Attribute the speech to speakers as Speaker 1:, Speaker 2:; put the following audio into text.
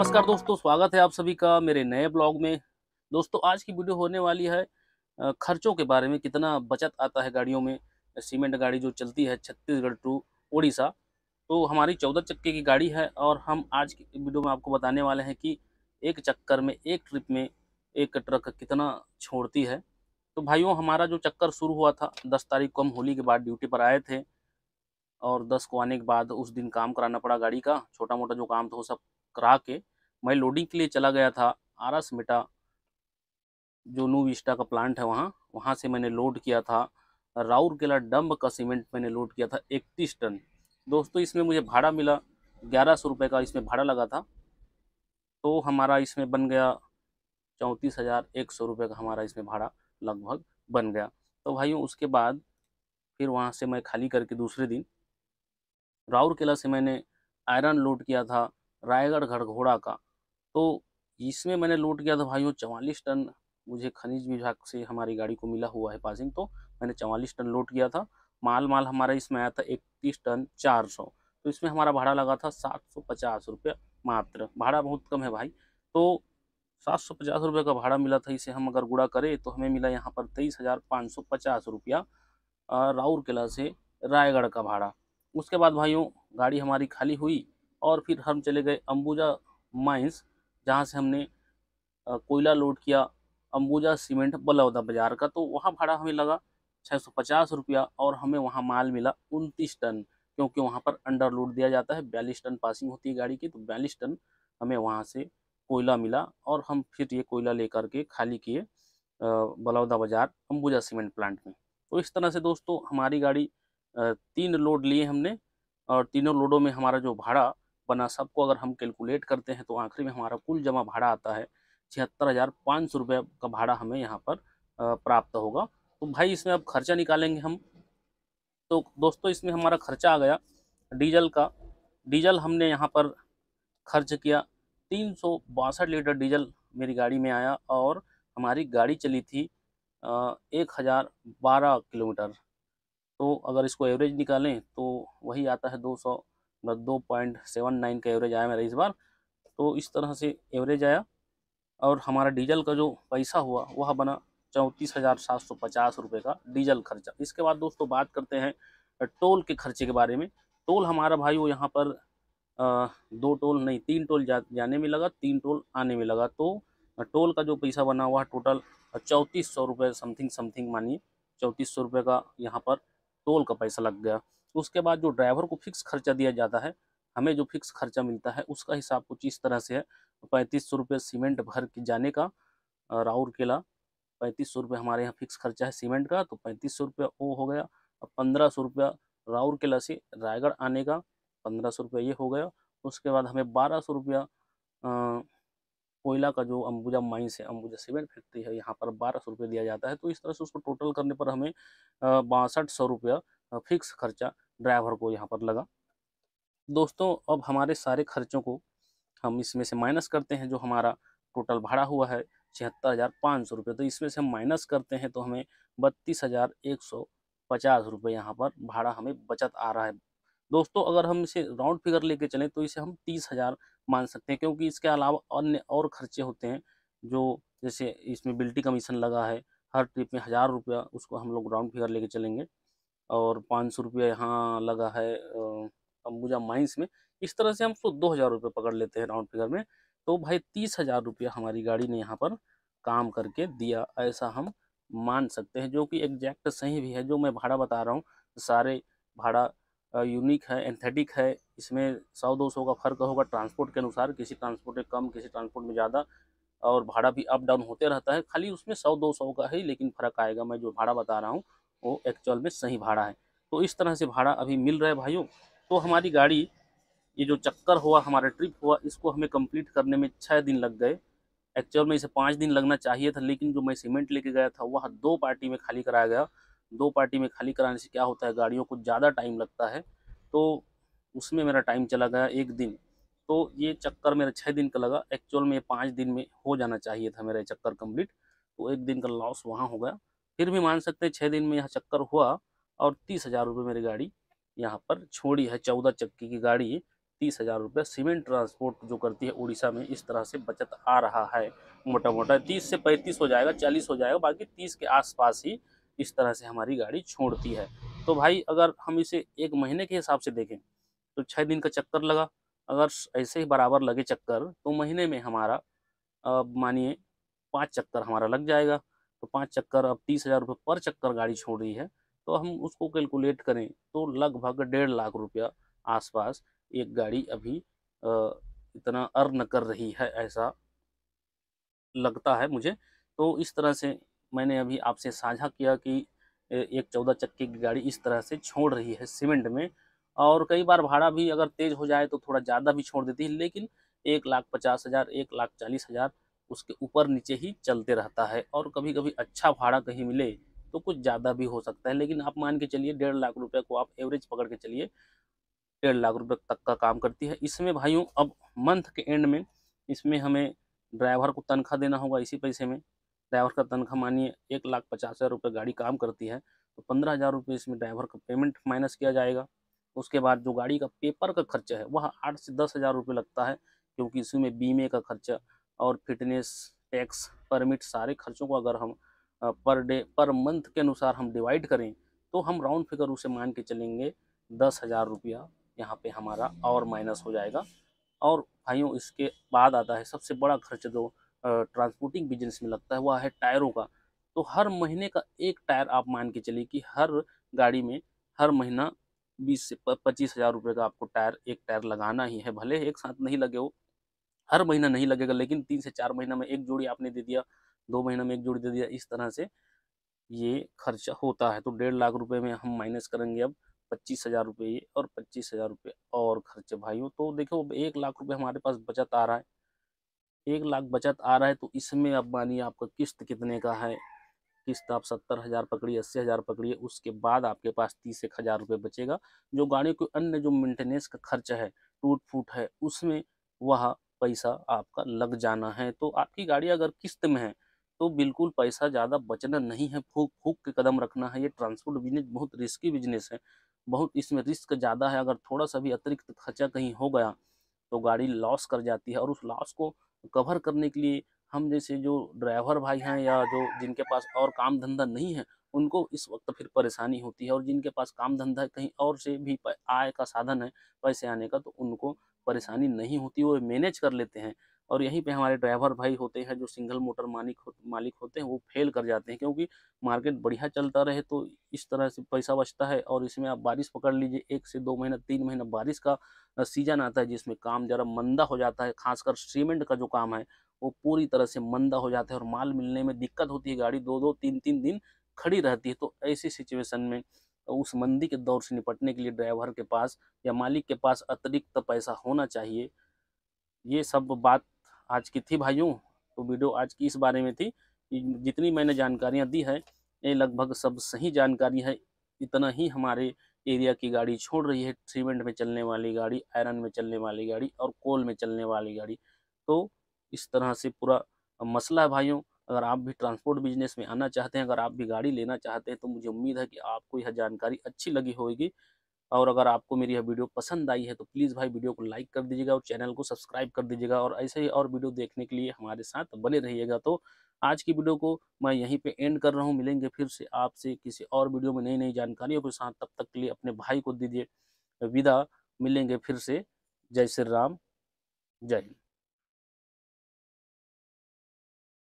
Speaker 1: नमस्कार दोस्तों स्वागत है आप सभी का मेरे नए ब्लॉग में दोस्तों आज की वीडियो होने वाली है खर्चों के बारे में कितना बचत आता है गाड़ियों में सीमेंट गाड़ी जो चलती है छत्तीसगढ़ टू उड़ीसा तो हमारी चौदह चक्के की गाड़ी है और हम आज की वीडियो में आपको बताने वाले हैं कि एक चक्कर में एक ट्रिप में एक ट्रक कितना छोड़ती है तो भाइयों हमारा जो चक्कर शुरू हुआ था दस तारीख को हम होली के बाद ड्यूटी पर आए थे और दस को आने के बाद उस दिन काम कराना पड़ा गाड़ी का छोटा मोटा जो काम था वो सब करा के मैं लोडिंग के लिए चला गया था आरस मिटा जो नू विस्टा का प्लांट है वहाँ वहाँ से मैंने लोड किया था राउरकेला डम्ब का सीमेंट मैंने लोड किया था इकतीस टन दोस्तों इसमें मुझे भाड़ा मिला ग्यारह सौ रुपये का इसमें भाड़ा लगा था तो हमारा इसमें बन गया चौंतीस हज़ार एक सौ रुपये का हमारा इसमें भाड़ा लगभग बन गया तो भाइयों उसके बाद फिर वहाँ से मैं खाली करके दूसरे दिन राउरकेला से मैंने आयरन लोड किया था रायगढ़ घड़घोड़ा का तो इसमें मैंने लूट किया था भाइयों चवालीस टन मुझे खनिज विभाग से हमारी गाड़ी को मिला हुआ है पासिंग तो मैंने चवालीस टन लूट किया था माल माल हमारा इसमें आया था इकतीस टन चार सौ तो इसमें हमारा भाड़ा लगा था सात सौ पचास रुपये मात्र भाड़ा बहुत कम है भाई तो सात सौ पचास रुपये का भाड़ा मिला था इसे हम अगर गुड़ा करें तो हमें मिला यहाँ पर तेईस हज़ार पाँच सौ पचास रुपया किला से रायगढ़ का भाड़ा उसके बाद भाइयों गाड़ी हमारी खाली हुई और फिर हम चले गए अंबुजा माइंस जहाँ से हमने कोयला लोड किया अंबुजा सीमेंट बलौदा बाजार का तो वहाँ भाड़ा हमें लगा छः सौ पचास रुपया और हमें वहाँ माल मिला उनतीस टन क्योंकि वहाँ पर अंडर लोड दिया जाता है बयालीस टन पासिंग होती है गाड़ी की तो बयालीस टन हमें वहाँ से कोयला मिला और हम फिर ये कोयला लेकर के खाली किए बलौदा बाजार अंबुजा सीमेंट प्लांट में तो इस तरह से दोस्तों हमारी गाड़ी तीन लोड लिए हमने और तीनों लोडों में हमारा जो भाड़ा बना सबको अगर हम कैलकुलेट करते हैं तो आखिरी में हमारा कुल जमा भाड़ा आता है छिहत्तर हज़ार पाँच सौ रुपये का भाड़ा हमें यहाँ पर प्राप्त होगा तो भाई इसमें अब खर्चा निकालेंगे हम तो दोस्तों इसमें हमारा खर्चा आ गया डीजल का डीजल हमने यहाँ पर खर्च किया तीन लीटर डीजल मेरी गाड़ी में आया और हमारी गाड़ी चली थी एक हज़ार बारह किलोमीटर तो अगर इसको एवरेज निकालें तो वही आता है दो सौ मतलब दो पॉइंट सेवन नाइन का एवरेज आया मेरा इस बार तो इस तरह से एवरेज आया और हमारा डीजल का जो पैसा हुआ वह बना चौंतीस हज़ार सात सौ पचास रुपये का डीजल खर्चा इसके बाद दोस्तों बात करते हैं टोल के खर्चे के बारे में टोल हमारा भाई वो यहाँ पर आ, दो टोल नहीं तीन टोल जा, जाने में लगा तीन टोल आने में लगा तो टोल का जो पैसा बना हुआ टोटल चौंतीस सौ रुपये समथिंग समथिंग मानिए चौंतीस सौ रुपये का यहाँ पर टोल का पैसा लग गया उसके बाद जो ड्राइवर को फिक्स खर्चा दिया जाता है हमें जो फिक्स खर्चा मिलता है उसका हिसाब कुछ इस तरह से है पैंतीस सौ रुपये सीमेंट भर के जाने का राउर किला पैंतीस सौ रुपये हमारे यहाँ फिक्स खर्चा है सीमेंट का तो पैंतीस सौ रुपये वो हो गया और पंद्रह सौ रुपया किला से रायगढ़ आने का पंद्रह सौ रुपया ये हो गया उसके बाद हमें बारह सौ रुपया कोयला का जो अंबुजा माइंस है अंबुजा सीमेंट फैक्ट्री है यहाँ पर बारह सौ रुपये दिया जाता है तो इस तरह से उसको टोटल करने पर हमें बासठ सौ रुपया फिक्स खर्चा ड्राइवर को यहाँ पर लगा दोस्तों अब हमारे सारे खर्चों को हम इसमें से माइनस करते हैं जो हमारा टोटल भाड़ा हुआ है छिहत्तर हज़ार पाँच सौ रुपये तो इसमें से हम माइनस करते हैं तो हमें बत्तीस हज़ार एक सौ पचास रुपये यहाँ पर भाड़ा हमें बचत आ रहा है दोस्तों अगर हम इसे राउंड फिगर लेके चलें तो इसे हम तीस हज़ार मान सकते हैं क्योंकि इसके अलावा अन्य और खर्चे होते हैं जो जैसे इसमें बिल्टी कमीशन लगा है हर ट्रिप में हज़ार रुपया उसको हम लोग राउंड फिगर लेके चलेंगे और पाँच सौ रुपया यहाँ लगा है अंबुजा माइंस में इस तरह से हम तो दो हज़ार रुपये पकड़ लेते हैं राउंड फिगर में तो भाई तीस हज़ार रुपया हमारी गाड़ी ने यहाँ पर काम करके दिया ऐसा हम मान सकते हैं जो कि एग्जैक्ट सही भी है जो मैं भाड़ा बता रहा हूँ सारे भाड़ा यूनिक है एंथेटिक है इसमें सौ दो सौ का फ़र्क होगा ट्रांसपोर्ट के अनुसार किसी ट्रांसपोर्ट में कम किसी ट्रांसपोर्ट में ज़्यादा और भाड़ा भी अप डाउन होते रहता है खाली उसमें सौ दो सौ का ही लेकिन फ़र्क आएगा मैं जो भाड़ा बता रहा हूँ वो एक्चुअल में सही भाड़ा है तो इस तरह से भाड़ा अभी मिल रहा है भाइयों तो हमारी गाड़ी ये जो चक्कर हुआ हमारा ट्रिप हुआ इसको हमें कंप्लीट करने में छः दिन लग गए एक्चुअल में इसे पाँच दिन लगना चाहिए था लेकिन जो मैं सीमेंट लेके गया था वह दो पार्टी में खाली कराया गया दो पार्टी में खाली कराने से क्या होता है गाड़ियों को ज़्यादा टाइम लगता है तो उसमें मेरा टाइम चला गया एक दिन तो ये चक्कर मेरा छः दिन का लगा एक्चुअल में पाँच दिन में हो जाना चाहिए था मेरा चक्कर कम्प्लीट तो एक दिन का लॉस वहाँ हो गया फिर भी मान सकते हैं छः दिन में यहाँ चक्कर हुआ और तीस हज़ार रुपये मेरी गाड़ी यहाँ पर छोड़ी है चौदह चक्की की गाड़ी तीस हज़ार रुपये सीमेंट ट्रांसपोर्ट जो करती है उड़ीसा में इस तरह से बचत आ रहा है मोटा मोटा तीस से पैंतीस हो जाएगा चालीस हो जाएगा बाकी तीस के आसपास ही इस तरह से हमारी गाड़ी छोड़ती है तो भाई अगर हम इसे एक महीने के हिसाब से देखें तो छः दिन का चक्कर लगा अगर ऐसे ही बराबर लगे चक्कर तो महीने में हमारा मानिए पाँच चक्कर हमारा लग जाएगा तो पाँच चक्कर अब तीस हज़ार रुपये पर चक्कर गाड़ी छोड़ रही है तो हम उसको कैलकुलेट करें तो लगभग डेढ़ लाख रुपया आसपास एक गाड़ी अभी इतना अर्न कर रही है ऐसा लगता है मुझे तो इस तरह से मैंने अभी आपसे साझा किया कि एक चौदह चक्के की गाड़ी इस तरह से छोड़ रही है सीमेंट में और कई बार भाड़ा भी अगर तेज़ हो जाए तो थोड़ा ज़्यादा भी छोड़ देती है लेकिन एक लाख पचास हज़ार एक लाख चालीस हज़ार उसके ऊपर नीचे ही चलते रहता है और कभी कभी अच्छा भाड़ा कहीं मिले तो कुछ ज़्यादा भी हो सकता है लेकिन आप मान के चलिए डेढ़ लाख रुपये को आप एवरेज पकड़ के चलिए डेढ़ लाख रुपये तक का काम करती है इसमें भाइयों अब मंथ के एंड में इसमें हमें ड्राइवर को तनख्वाह देना होगा इसी पैसे में ड्राइवर का तनख्वाह मानिए एक लाख पचास हज़ार रुपये गाड़ी काम करती है तो पंद्रह हज़ार रुपये इसमें ड्राइवर का पेमेंट माइनस किया जाएगा उसके बाद जो गाड़ी का पेपर का खर्चा है वह आठ से दस हज़ार रुपये लगता है क्योंकि इसमें बीमे का खर्चा और फिटनेस टैक्स परमिट सारे खर्चों को अगर हम पर डे पर मंथ के अनुसार हम डिवाइड करें तो हम राउंड फिगर उसे मान के चलेंगे दस हज़ार रुपया यहाँ पे हमारा और माइनस हो जाएगा और भाइयों इसके बाद आता है सबसे बड़ा खर्च जो ट्रांसपोर्टिंग बिजनेस में लगता है वह है टायरों का तो हर महीने का एक टायर आप मान के चलिए कि हर गाड़ी में हर महीना बीस से पच्चीस हज़ार रुपये का आपको टायर एक टायर लगाना ही है भले एक साथ नहीं लगे हो हर महीना नहीं लगेगा लेकिन तीन से चार महीना में एक जोड़ी आपने दे दिया दो महीना में एक जोड़ी दे दिया इस तरह से ये खर्चा होता है तो डेढ़ लाख रुपए में हम माइनस करेंगे अब पच्चीस हज़ार रुपये ये और पच्चीस हज़ार रुपये और खर्चे भाइयों तो देखो अब एक लाख रुपये हमारे पास बचत आ रहा है एक लाख बचत आ रहा है तो इसमें अब मानिए आपका किस्त कितने का है किस्त आप सत्तर हज़ार पकड़िए अस्सी हज़ार पकड़िए उसके बाद आपके पास तीस एक हज़ार रुपये बचेगा जो गाड़ी के अन्य जो मेंटेनेंस का खर्च है टूट फूट है उसमें वह पैसा आपका लग जाना है तो आपकी गाड़ी अगर किस्त में है तो बिल्कुल पैसा ज़्यादा बचना नहीं है फूक फूक के कदम रखना है ये ट्रांसपोर्ट बिजनेस बहुत रिस्की बिजनेस है बहुत इसमें रिस्क ज़्यादा है अगर थोड़ा सा भी अतिरिक्त खर्चा कहीं हो गया तो गाड़ी लॉस कर जाती है और उस लॉस को कवर करने के लिए हम जैसे जो ड्राइवर भाई हैं या जो जिनके पास और काम धंधा नहीं है उनको इस वक्त फिर परेशानी होती है और जिनके पास काम धंधा कहीं और से भी आय का साधन है पैसे आने का तो उनको परेशानी नहीं होती वो मैनेज कर लेते हैं और यहीं पे हमारे ड्राइवर भाई होते हैं जो सिंगल मोटर मालिक हो, मालिक होते हैं वो फेल कर जाते हैं क्योंकि मार्केट बढ़िया चलता रहे तो इस तरह से पैसा बचता है और इसमें आप बारिश पकड़ लीजिए एक से दो महीना तीन महीना बारिश का सीजन आता है जिसमें काम ज़रा मंदा हो जाता है खासकर सीमेंट का जो काम है वो पूरी तरह से मंदा हो जाता है और माल मिलने में दिक्कत होती है गाड़ी दो दो तीन तीन दिन खड़ी रहती है तो ऐसी सिचुएशन में उस मंदी के दौर से निपटने के लिए ड्राइवर के पास या मालिक के पास अतिरिक्त पैसा होना चाहिए ये सब बात आज की थी भाइयों तो वीडियो आज की इस बारे में थी जितनी मैंने जानकारियाँ दी है ये लगभग सब सही जानकारी है इतना ही हमारे एरिया की गाड़ी छोड़ रही है सीमेंट में चलने वाली गाड़ी आयरन में चलने वाली गाड़ी और कोल में चलने वाली गाड़ी तो इस तरह से पूरा मसला है भाइयों अगर आप भी ट्रांसपोर्ट बिजनेस में आना चाहते हैं अगर आप भी गाड़ी लेना चाहते हैं तो मुझे उम्मीद है कि आपको यह जानकारी अच्छी लगी होगी और अगर आपको मेरी यह वीडियो पसंद आई है तो प्लीज़ भाई वीडियो को लाइक कर दीजिएगा और चैनल को सब्सक्राइब कर दीजिएगा और ऐसे ही और वीडियो देखने के लिए हमारे साथ बने रहिएगा तो आज की वीडियो को मैं यहीं पे एंड कर रहा हूँ मिलेंगे फिर से आपसे किसी और वीडियो में नई नई जानकारियों के साथ तब तक के लिए अपने भाई को दीजिए विदा मिलेंगे फिर से जय श्री राम जय हिंद